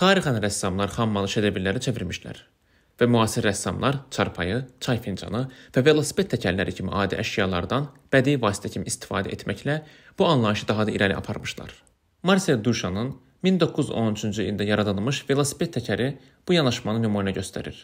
Tarixən rəssamlar xammalı şedebrləri çevirmişlər və müasir rəssamlar çarpayı, çay fincanı və velosiped təkərləri kimi adi əşyalardan bədii vasitə kimi istifadə etməklə bu anlayışı daha da irəli aparmışlar. Marcel Duchamp-ın 1913-cü ildə yaradılmış velosiped təkəri bu yanaşmanı nümunə göstərir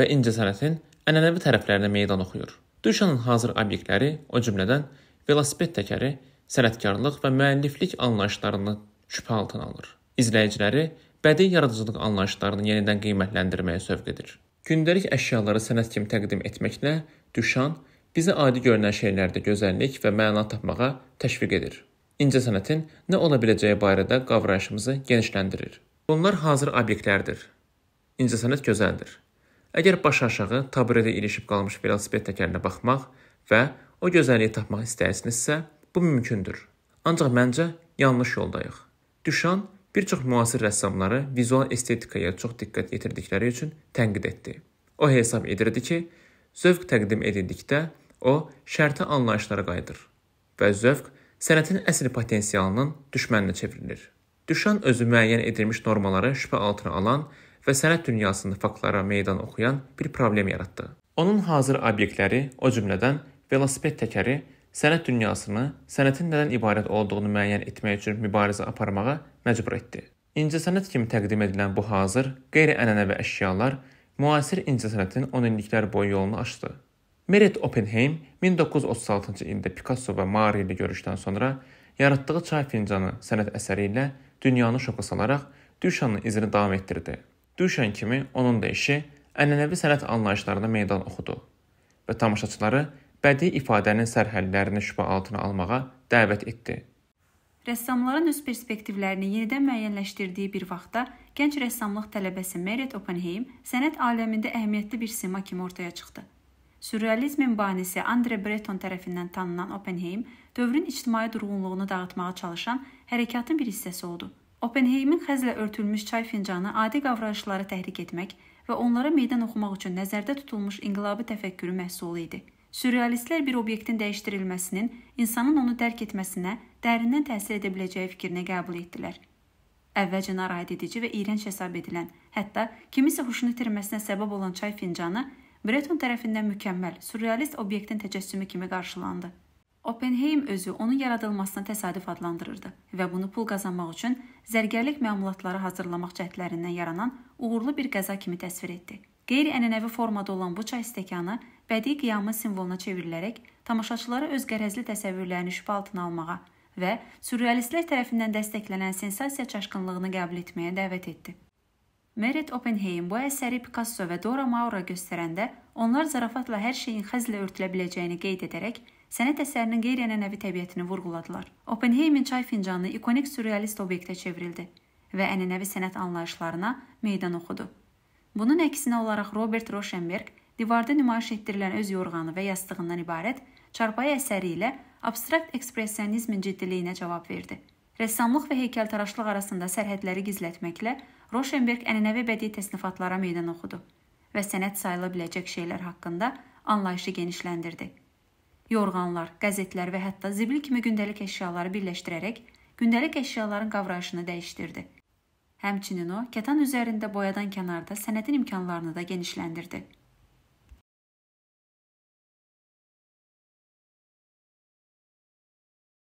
və incəsənətin ənənəvi tərəflərinə meydan oxuyur. Duchamp-ın hazır obyektləri, o cümlədən velosiped təkəri sənətkarlıq və müəlliflik anlayışlarını şübhə altına alır izləyiciləri bədii yaradıcılıq anlayışlarını yenidən qiymətləndirməyə sövq edir. Gündəlik əşyaları sənət kimi təqdim etməklə Düşan bizə adi görünən şeylərdə gözəllik və məna tapmağa təşviq edir. İncə sənətin nə ola biləcəyi barədə qavrayışımızı genişləndirir. Bunlar hazır obyektlərdir. İncə sənət gözəldir. Əgər baş aşağı taburedə ilişib qalmış velosiped təkərinə baxmaq və o gözəlliyi tapmaq istəyirsinizsə, bu mümkündür. Ancaq məncə yanlış yoldayıq. Düşan bir çox müasir rəssamları vizual estetikaya çox diqqət yetirdikləri üçün tənqid etdi. O hesab edirdi ki, zövq təqdim edildikdə o şərti anlayışlara qayıdır və zövq sənətin əsl potensialının düşməninə çevrilir. Düşən özü müəyyən edilmiş normaları şübhə altına alan və sənət dünyasında faktlara meydan oxuyan bir problem yaratdı. Onun hazır obyektləri, o cümlədən velosiped təkəri sənət dünyasını sənətin nədən ibarət olduğunu müəyyən etmək üçün mübarizə aparmağa məcbur etdi. İncəsənət kimi təqdim edilən bu hazır, qeyri-ənənəvi əşyalar müasir incəsənətin 10 illiklər boyu yolunu açdı. Merit Oppenheim 1936-cı ildə Picasso və Mari ilə görüşdən sonra yaratdığı çay fincanı sənət əsəri ilə dünyanı şoka salaraq Düşanın izini davam etdirdi. Düşan kimi onun da işi ənənəvi sənət anlayışlarına meydan oxudu və tamaşaçıları bədii ifadənin sərhədlərini şübhə altına almağa dəvət etdi. Rəssamların öz perspektivlərini yenidən müəyyənləşdirdiyi bir vaxtda gənc rəssamlıq tələbəsi Merit Oppenheim sənət aləmində əhəmiyyətli bir sima kimi ortaya çıxdı. Sürrealizmin banisi Andre Breton tərəfindən tanınan Oppenheim dövrün ictimai durğunluğunu dağıtmağa çalışan hərəkatın bir hissəsi oldu. Oppenheimin xəzlə örtülmüş çay fincanı adi qavrayışları təhrik etmək və onlara meydan oxumaq üçün nəzərdə tutulmuş inqilabi təfəkkürü məhsulu idi. Sürrealistlər bir obyektin dəyişdirilməsinin insanın onu dərk etməsinə dərindən təsir edə biləcəyi fikrinə qəbul etdilər. Əvvəlcə narahat edici və iyrənc hesab edilən, hətta kimisə huşunu itirməsinə səbəb olan çay fincanı Breton tərəfindən mükəmməl, sürrealist obyektin təcəssümü kimi qarşılandı. Oppenheim özü onun yaradılmasını təsadüf adlandırırdı və bunu pul qazanmaq üçün zərgərlik məmulatları hazırlamaq cəhdlərindən yaranan uğurlu bir qəza kimi təsvir etdi. Qeyri-ənənəvi formada olan bu çay stəkanı bədii qiyamın simvoluna çevrilərək tamaşaçıları öz qərəzli təsəvvürlərini şübhə altına almağa və sürrealistlər tərəfindən dəstəklənən sensasiya çaşqınlığını qəbul etməyə dəvət etdi. Merit Oppenheim bu əsəri Picasso və Dora Maura göstərəndə onlar zarafatla hər şeyin xəzlə örtülə biləcəyini qeyd edərək sənət əsərinin qeyri-ənənəvi təbiətini vurğuladılar. Oppenheimin çay fincanı ikonik sürrealist obyektə çevrildi və ənənəvi sənət anlayışlarına meydan oxudu. Bunun əksinə olaraq Robert Rauschenberg divarda nümayiş etdirilən öz yorğanı və yastığından ibarət çarpayı əsəri ilə abstrakt ekspressionizmin ciddiliyinə cavab verdi. Rəssamlıq və heykəltaraşlıq arasında sərhədləri gizlətməklə Rauschenberg ənənəvi bədii təsnifatlara meydan oxudu və sənət sayıla biləcək şeylər haqqında anlayışı genişləndirdi. Yorğanlar, qəzetlər və hətta zibil kimi gündəlik əşyaları birləşdirərək gündəlik əşyaların qavrayışını dəyişdirdi. Həmçinin o, kətan üzərində boyadan kənarda sənətin imkanlarını da genişləndirdi.